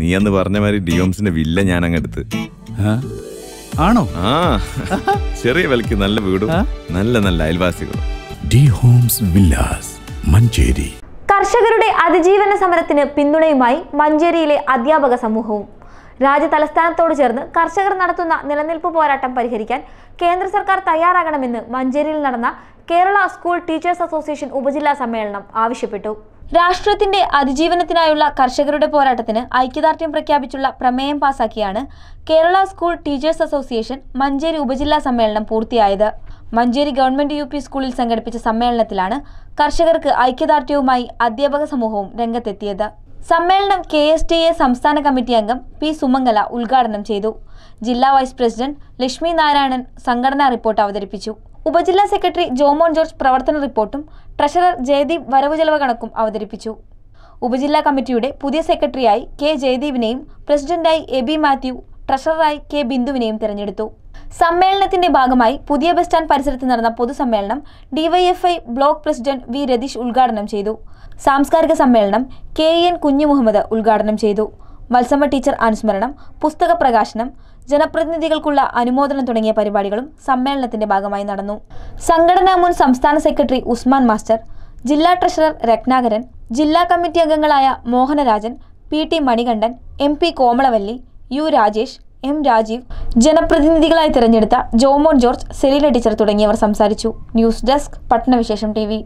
നീ അന്ന് പറഞ്ഞ മാതിരി ഡിയോംസിന്റെ വില്ല ഞാൻ അങ്ങ് എടുത്ത് ആണോ ആ ചെറിയ വിലക്ക് നല്ല വീടും നല്ല നല്ല അയൽവാസികളും ഡി ഹോംസ് വില്ലാസ് മഞ്ചേരി കർഷകരുടെ അതിജീവന സമരത്തിന് പിന്തുണയുമായി മഞ്ചേരിയിലെ അധ്യാപക സമൂഹവും രാജ്യ തലസ്ഥാനത്തോട് ചേർന്ന് കർഷകർ നടത്തുന്ന നിലനിൽപ്പ് പോരാട്ടം പരിഹരിക്കാൻ കേന്ദ്ര സർക്കാർ തയ്യാറാകണമെന്ന് മഞ്ചേരിയിൽ നടന്ന കേരള സ്കൂൾ ടീച്ചേഴ്സ് അസോസിയേഷൻ ഉപജില്ലാ സമ്മേളനം ആവശ്യപ്പെട്ടു രാഷ്ട്രത്തിന്റെ അതിജീവനത്തിനായുള്ള കർഷകരുടെ പോരാട്ടത്തിന് ഐക്യദാർഢ്യം പ്രഖ്യാപിച്ചുള്ള പ്രമേയം പാസാക്കിയാണ് Kerala School Teachers Association Manjeri ഉപജില്ലാ സമ്മേളനം പൂർത്തിയായത് മഞ്ചേരി ഗവൺമെന്റ് യു സ്കൂളിൽ സംഘടിപ്പിച്ച സമ്മേളനത്തിലാണ് കർഷകർക്ക് ഐക്യദാർഢ്യവുമായി അധ്യാപക സമൂഹവും രംഗത്തെത്തിയത് സമ്മേളനം കെ എസ് ടി എ സംസ്ഥാന കമ്മിറ്റി അംഗം പി സുമംഗല ഉദ്ഘാടനം ചെയ്തു ജില്ലാ വൈസ് പ്രസിഡന്റ് ലക്ഷ്മി നാരായണൻ സംഘടനാ റിപ്പോർട്ട് അവതരിപ്പിച്ചു ഉപജില്ലാ സെക്രട്ടറി ജോമോൻ ജോർജ് പ്രവർത്തന റിപ്പോർട്ടും ട്രഷറർ ജയദീപ് വരവ് ചെലവ് കണക്കും അവതരിപ്പിച്ചു ഉപജില്ലാ കമ്മിറ്റിയുടെ പുതിയ സെക്രട്ടറിയായി കെ ജയദീപിനെയും പ്രസിഡന്റായി എ ബി മാത്യു ട്രഷററായി കെ ബിന്ദുവിനെയും തിരഞ്ഞെടുത്തു സമ്മേളനത്തിന്റെ ഭാഗമായി പുതിയ ബസ് സ്റ്റാൻഡ് പരിസരത്ത് നടന്ന പൊതുസമ്മേളനം DYFI block president V Ratheesh ഉദ്ഘാടനം ചെയ്തു സാംസ്കാരിക സമ്മേളനം കെ എൻ കുഞ്ഞു മുഹമ്മദ് ഉദ്ഘാടനം ചെയ്തു മത്സമ ടീച്ചർ അനുസ്മരണം പുസ്തക പ്രകാശനം ജനപ്രതിനിധികൾക്കുള്ള അനുമോദനം തുടങ്ങിയ പരിപാടികളും സമ്മേളനത്തിന്റെ ഭാഗമായി നടന്നു സംഘടനാ മുൻ സംസ്ഥാന സെക്രട്ടറി ഉസ്മാൻ മാസ്റ്റർ ജില്ലാ ട്രഷറർ രത്നാകരൻ ജില്ലാ കമ്മിറ്റി അംഗങ്ങളായ Mohanarajan P T Manikandan M P Komalavalli U Rajesh M Rajeev ജനപ്രതിനിധികളായി തിരഞ്ഞെടുത്ത ജോമോൻ ജോർജ് സെലീന ടീച്ചർ തുടങ്ങിയവർ സംസാരിച്ചു ന്യൂസ് ഡെസ്ക് പട്ടണവിശേഷം ടി